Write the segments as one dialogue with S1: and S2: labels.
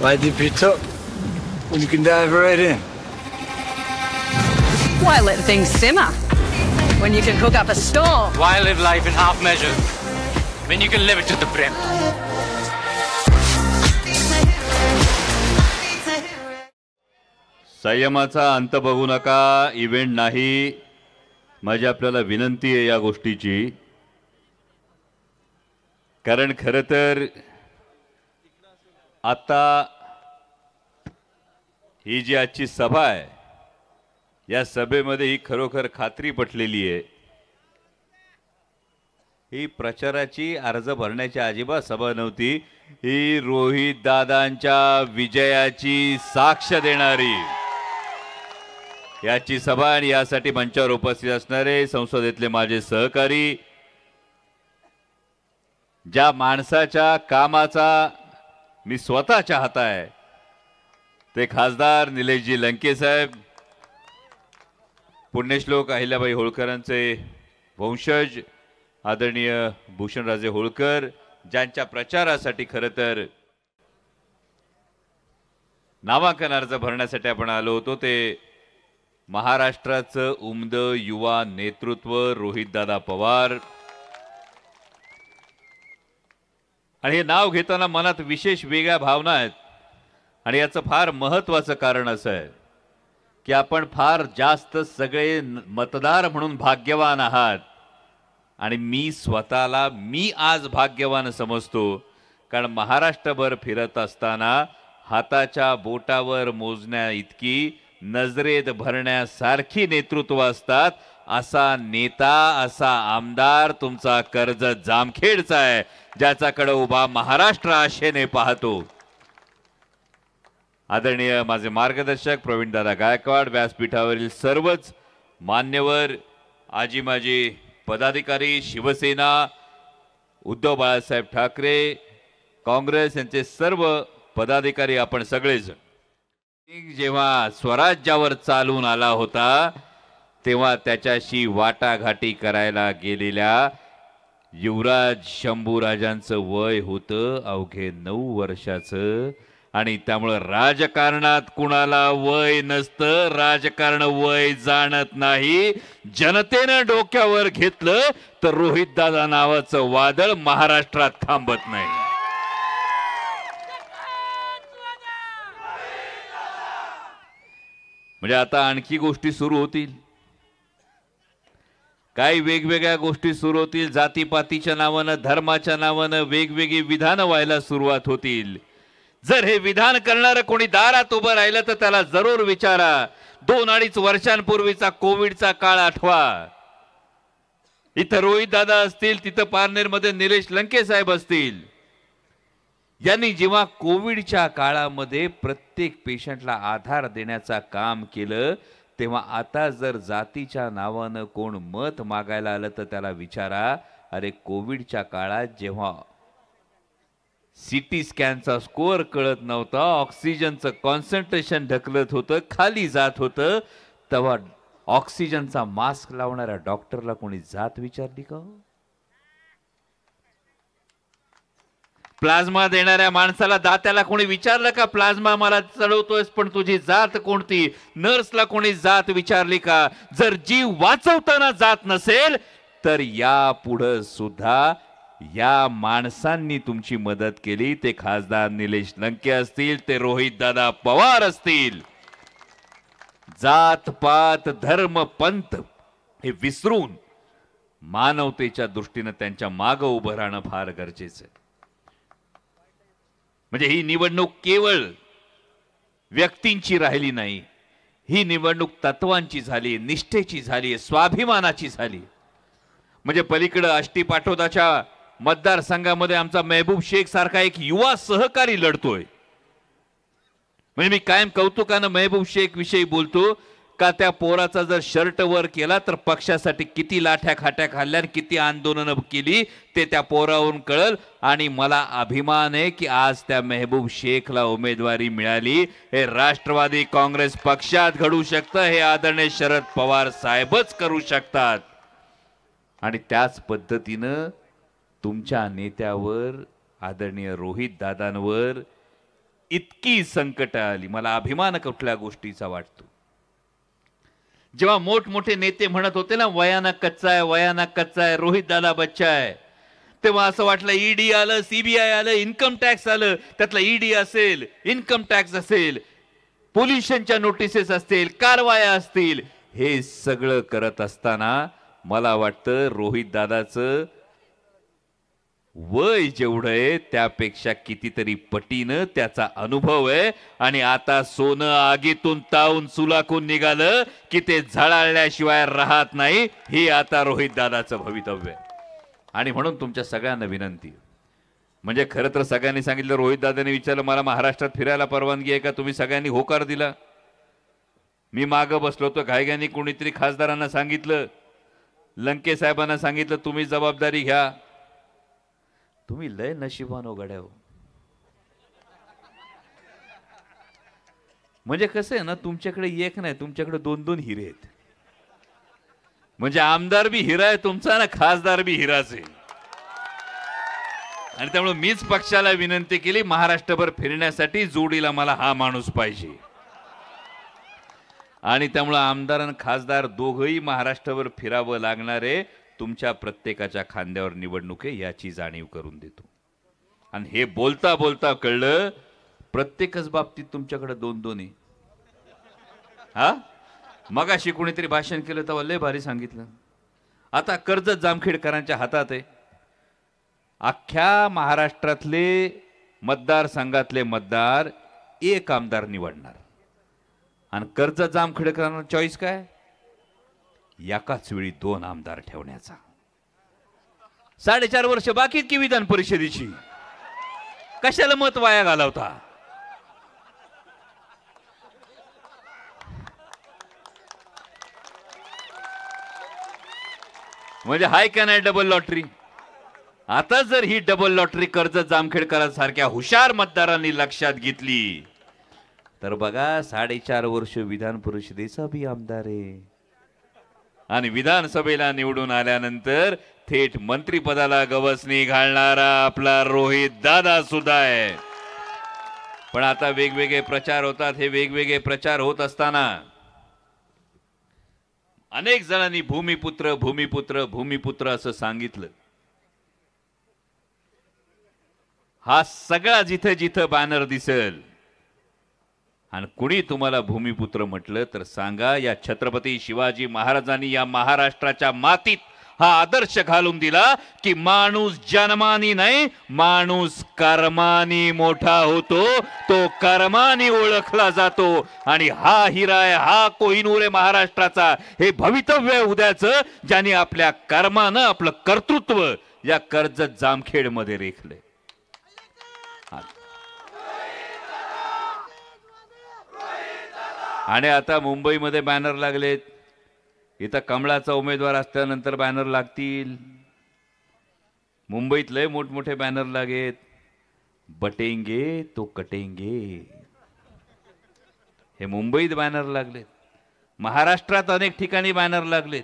S1: Light the your up, and you can dive right in. Why let things simmer when you can cook up a storm? Why live life in half measures when you can live it to the brim? संयमाचा अंत बघू नका event नाही माझी आपल्याला विनंती आहे या गोष्टीची कारण खरं तर आता ही जी आजची सभा आहे या सभेमध्ये ही खरोखर खात्री पटलेली आहे ही प्रचाराची अर्ज भरण्याची अजिबात सभा नव्हती ही रोहित दादांच्या विजयाची साक्ष देणारी याची सभा आणि यासाठी मंचावर उपस्थित असणारे संसदेतले माझे सहकारी ज्या माणसाच्या कामाचा मी स्वतः चाहताय आहे ते खासदार निलेशजी लंके साहेब पुण्यश्लोक अहिल्याबाई होळकरांचे वंशज आदरणीय भूषणराजे होळकर ज्यांच्या प्रचारासाठी खरं तर नामांकन अर्ज भरण्यासाठी आपण आलो होतो ते महाराष्ट्राचं उमद युवा नेतृत्व रोहितदादा पवार आणि हे नाव घेताना मनात विशेष वेगळ्या भावना आहेत आणि याचं फार महत्त्वाचं कारण असं आहे की आपण फार जास्त सगळे मतदार म्हणून भाग्यवान आहात आणि मी स्वतःला मी आज भाग्यवान समजतो कारण महाराष्ट्रभर फिरत असताना हाताच्या बोटावर मोजण्या इतकी नजरेत भरण्यासारखी नेतृत्व असतात असा नेता असा आमदार तुमचा कर्ज जामखेडचा आहे ज्याच्याकडे उभा महाराष्ट्र आशेने पाहतो आदरणीय माझे मार्गदर्शक प्रवीणदादा गायकवाड व्यासपीठावरील सर्वच मान्यवर आजी माझी पदाधिकारी शिवसेना उद्धव बाळासाहेब ठाकरे काँग्रेस यांचे सर्व पदाधिकारी आपण सगळेच जेव्हा स्वराज्यावर चालून आला होता तेव्हा त्याच्याशी वाटाघाटी करायला गेलेल्या युवराज शंभूराजांचं वय होतं अवघे नऊ वर्षाचं आणि त्यामुळं राजकारणात कुणाला वय नसतं राजकारण वय जाणत नाही जनतेनं डोक्यावर घेतलं तर दादा नावाचं वादळ महाराष्ट्रात थांबत नाही म्हणजे आता आणखी गोष्टी सुरू होतील काही वेगवेगळ्या गोष्टी सुरू होतील जातीपातीच्या नावानं धर्माच्या नावानं वेगवेगळी विधानं व्हायला सुरुवात होतील जर हे विधान करणारं कोणी दारात उभं राहिलं तर त्याला जरूर विचारा दोन अडीच वर्षांपूर्वीचा कोविडचा काळ आठवा इथं रोहित दादा असतील तिथं मध्ये निलेश लंके साहेब असतील यांनी जेव्हा कोविडच्या काळामध्ये प्रत्येक पेशंटला आधार देण्याचं काम केलं तेव्हा आता जर जातीच्या नावानं कोण मत मागायला आलं तर त्याला विचारा अरे कोविडच्या काळात जेव्हा सी टी स्कॅनचा स्कोअर कळत नव्हता ऑक्सिजनचं कॉन्सन्ट्रेशन ढकलत होतं खाली जात होतं तेव्हा ऑक्सिजनचा मास्क लावणाऱ्या डॉक्टरला कोणी जात विचारली का प्लाझ्मा देणाऱ्या माणसाला दात्याला कोणी विचारलं का प्लाझ्मा मला चढवतोयस पण तुझी जात कोणती नर्सला कोणी जात विचारली का जर जीव वाचवताना जात नसेल तर पुढं सुद्धा या माणसांनी तुमची मदत केली ते खासदार निलेश लंके असतील ते रोहित दादा पवार असतील जात पात धर्म पंथ हे विसरून मानवतेच्या दृष्टीनं त्यांच्या माग उभं राहणं फार गरजेचं आहे म्हणजे ही निवडणूक केवळ व्यक्तींची राहिली नाही ही निवडणूक तत्वांची झाली निष्ठेची झाली स्वाभिमानाची झाली म्हणजे पलीकडं आष्टी पाठोदाच्या मतदारसंघामध्ये आमचा मेहबूब शेख सारखा एक युवा सहकारी लढतोय म्हणजे मी कायम कौतुकानं मेहबूब शेख विषयी बोलतो का त्या पोराचा जर शर्ट वर केला तर पक्षासाठी किती लाठ्या खाट्या खाल्ल्या किती आंदोलनं केली ते त्या पोरावरून कळल आणि मला अभिमान आहे की आज त्या मेहबूब शेखला उमेदवारी मिळाली हे राष्ट्रवादी काँग्रेस पक्षात घडू शकतं हे आदरणीय शरद पवार साहेबच करू शकतात आणि त्याच पद्धतीनं तुमच्या नेत्यावर आदरणीय रोहित दादांवर इतकी संकट आली मला अभिमान कुठल्या गोष्टीचा वाटतो जेव्हा मोठमोठे नेते म्हणत होते ना वयाना कच्चा आहे वयाना कच्चा आहे रोहित दादा बच्चा आहे तेव्हा असं वाटलं ईडी आलं सीबीआय आलं इन्कम टॅक्स आलं त्यातलं ईडी असेल इन्कम टॅक्स असेल पोल्युशनच्या नोटिसेस असतील कारवाया असतील हे सगळं करत असताना मला वाटतं रोहित दादाचं वय जेवढं आहे त्यापेक्षा कितीतरी पटीनं त्याचा अनुभव आहे आणि आता सोनं आगीतून तावून चुलाकून निघालं की ते झळाळल्याशिवाय राहत नाही ही आता रोहित दादाचं भवितव्य आहे आणि म्हणून तुमच्या सगळ्यांना विनंती म्हणजे खरं तर सगळ्यांनी सांगितलं रोहित दादाने विचारलं मला महाराष्ट्रात फिरायला परवानगी आहे का तुम्ही सगळ्यांनी होकार दिला मी मागं बसलो होतो घायग्यांनी कोणीतरी खासदारांना सांगितलं लंके साहेबांना सांगितलं तुम्ही जबाबदारी घ्या तुम्ही लय नशिबानो गड्या हो म्हणजे कसं आहे ना तुमच्याकडे एक नाही तुमच्याकडे दोन दोन हिरे आहेत म्हणजे आमदार बी हिरा आहे तुमचा ना खासदार बी हिराच आहे आणि त्यामुळे मीच पक्षाला विनंती केली महाराष्ट्रभर फिरण्यासाठी जोडीला मला हा माणूस पाहिजे आणि त्यामुळं आमदार आणि खासदार दोघही महाराष्ट्रभर फिरावं लागणारे तुमच्या प्रत्येकाच्या खांद्यावर निवडणूक आहे याची जाणीव करून देतो आणि हे बोलता बोलता कळलं प्रत्येकच बाबतीत तुमच्याकडे दोन दोन आहे हा मग अशी कुणीतरी भाषण केलं तेव्हा लय भारी सांगितलं आता कर्ज जामखेडकरांच्या हातात आहे अख्ख्या महाराष्ट्रातले मतदारसंघातले मतदार एक आमदार निवडणार आणि कर्ज जामखेडकरांना चॉईस काय एकाच वेळी दोन आमदार ठेवण्याचा साडेचार वर्ष बाकीत की विधान परिषदेची कशाला मत वाया घालवता म्हणजे हाय का नाही डबल लॉटरी आता जर ही डबल लॉटरी कर्ज जामखेडकरांसारख्या हुशार मतदारांनी लक्षात घेतली तर बघा साडेचार वर्ष विधान परिषदेचा बी आमदार आहे आणि विधानसभेला निवडून आल्यानंतर थेट मंत्रीपदाला गवसणी घालणारा आपला रोहित दादा सुद्धा आहे पण आता वेगवेगळे प्रचार होतात हे वेगवेगळे प्रचार होत असताना अनेक जणांनी भूमिपुत्र भूमिपुत्र भूमिपुत्र असं सांगितलं हा सगळा जिथे जिथं बॅनर दिसेल आणि कुणी तुम्हाला भूमिपुत्र म्हटलं तर सांगा या छत्रपती शिवाजी महाराजांनी या महाराष्ट्राच्या मातीत हा आदर्श घालून दिला की माणूस जन्मानी नाही माणूस कर्मानी मोठा होतो तो कर्मानी ओळखला जातो आणि हा हिरा आहे हा कोहिनूर आहे महाराष्ट्राचा हे भवितव्य उद्याचं ज्याने आपल्या कर्मानं आपलं कर्तृत्व या जामखेड मध्ये रेखलंय आणि आता मुंबईमध्ये बॅनर लागलेत इथं कमळाचा उमेदवार असल्यानंतर बॅनर लागतील मुंबईत लय मोठमोठे बॅनर लागेत बटेंगे तो कटेंगे हे मुंबईत बॅनर लागलेत महाराष्ट्रात अनेक ठिकाणी बॅनर लागलेत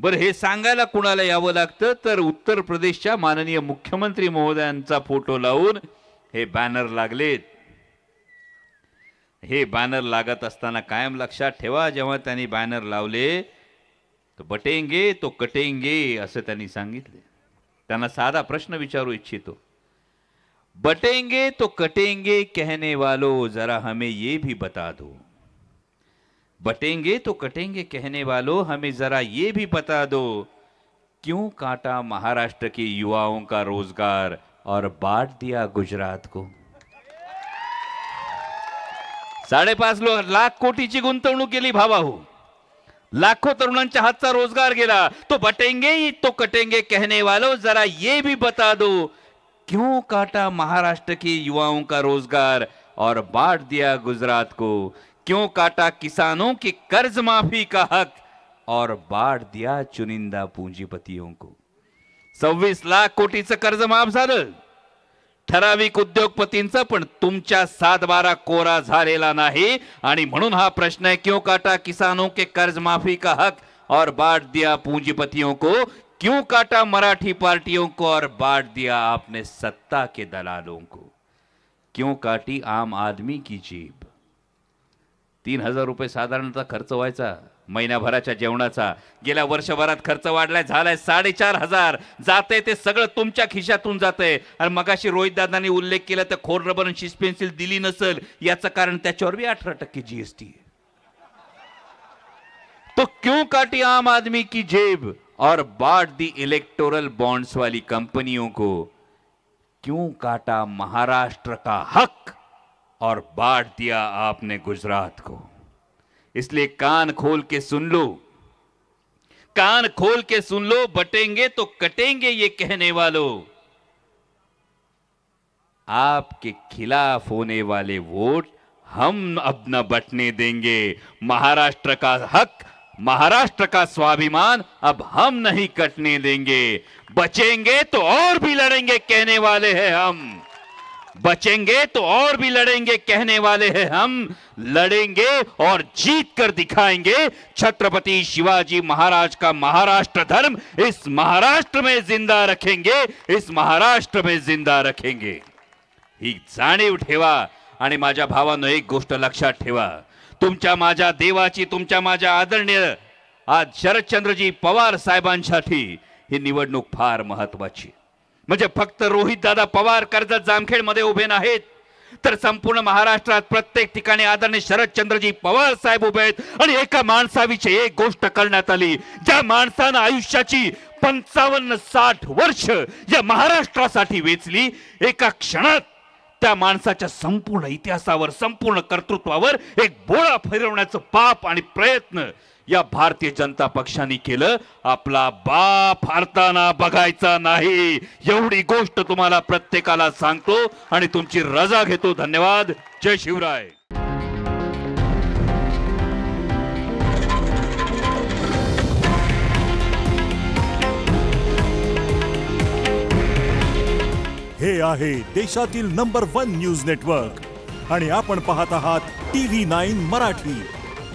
S1: बरं हे सांगायला कुणाला यावं लागतं तर उत्तर प्रदेशच्या माननीय मुख्यमंत्री महोदयांचा फोटो लावून हे बॅनर लागलेत हे बैनर लागत असताना कायम लक्षात ठेवा जेव्हा त्यांनी बॅनर लावले तो बटेंगे तो कटेंगे असे त्यांनी सांगितले त्यांना साधा प्रश्न विचारू इच्छितो बटेंगे तो कटेंगे कहने वालों जरा हमें ये भी बता दो बटेंगे तो कटेंगे कहने वालों हमें जरा ये भी बता दो क्यों काटा महाराष्ट्र के युवाओं का रोजगार और बांट दिया गुजरात को साडेपाच लाख कोटीची गुंतवणूक केली भावाहू लाखो तरुणांच्या हातचा रोजगार गेला तो बटेंगे तो कटेंगे कहने वालों जरा ये भी बता दो क्यों काटा महाराष्ट्र के युवाओं का रोजगार और बांट दिया गुजरात को क्यों काटा किसानों की कर्ज माफी का हक और बांट दिया चुनिंदा पूंजीपतियों को सव्वीस लाख कोटीचं कर्ज माफ झालं ठराविक उद्योगपतींचा पण तुमच्या सात बारा कोरा झालेला नाही आणि म्हणून हा प्रश्न आहे क्यों काटा किसानों के कर्ज माफी का हक और बाट दिया पूंजीपतियों को क्यों काटा मराठी पार्टियों को और बांट दिया आपने सत्ता के दलालों को क्यों काटी आम आदमी की जीभ तीन हजार रुपये साधारणतः खर्च व्हायचा महिनाभराच्या जेवणाचा गेल्या वर्षभरात खर्च वाढलाय झालाय साडेचार हजार जाते ते सगळं तुमच्या खिशातून जाते आणि मगाशी रोहितदादांनी उल्लेख केला तर खोर रबर आणि शिस पेन्सिल दिली नसेल याचं कारण त्याच्यावर बी अठरा टक्के जीएसटी तो क्यों काटी आम आदमी की जेब और बाट दी इलेक्टोरल बॉन्ड्स वाली कंपनियों को क्यों काटा महाराष्ट्र का हक और बांट दिया आपने गुजरात को इसलिए कान खोल के सुन लो कान खोल के सुन लो बटेंगे तो कटेंगे ये कहने वालों आपके खिलाफ होने वाले वोट हम अब न बटने देंगे महाराष्ट्र का हक महाराष्ट्र का स्वाभिमान अब हम नहीं कटने देंगे बचेंगे तो और भी लड़ेंगे कहने वाले हैं हम बचेंगे तो और भी लड़ेंगे कहने वाले हैं हम लड़ेंगे और जीत कर दिखाएंगे छत्रपति शिवाजी महाराज का महाराष्ट्र धर्म इस महाराष्ट्र में जिंदा रखेंगे इस महाराष्ट्र में जिंदा रखेंगे ही जाणीव ठेवा आणि माझ्या भावानं एक गोष्ट लक्षात ठेवा तुमच्या माझ्या देवाची तुमच्या माझ्या आदरणीय आज शरदचंद्रजी पवार साहेबांसाठी ही निवडणूक फार महत्वाची म्हणजे फक्त रोहित दादा पवार कर्जत मध्ये उभे नाहीत तर संपूर्ण महाराष्ट्रात प्रत्येक ठिकाणी आदरणीय शरदचंद्रजी पवार साहेब उभे आहेत आणि एका माणसाविषयी एक गोष्ट करण्यात आली ज्या माणसानं आयुष्याची पंचावन्न साठ वर्ष या महाराष्ट्रासाठी वेचली एका क्षणात त्या माणसाच्या संपूर्ण इतिहासावर संपूर्ण कर्तृत्वावर एक बोळा फिरवण्याचं पाप आणि प्रयत्न या भारतीय जनता पक्षाने केलं आपला बाप भारताना बघायचा नाही एवढी गोष्ट तुम्हाला प्रत्येकाला सांगतो आणि तुमची रजा घेतो धन्यवाद जय शिवराय हे आहे देशातील नंबर वन न्यूज नेटवर्क आणि आपण पाहत आहात टीव्ही नाईन मराठी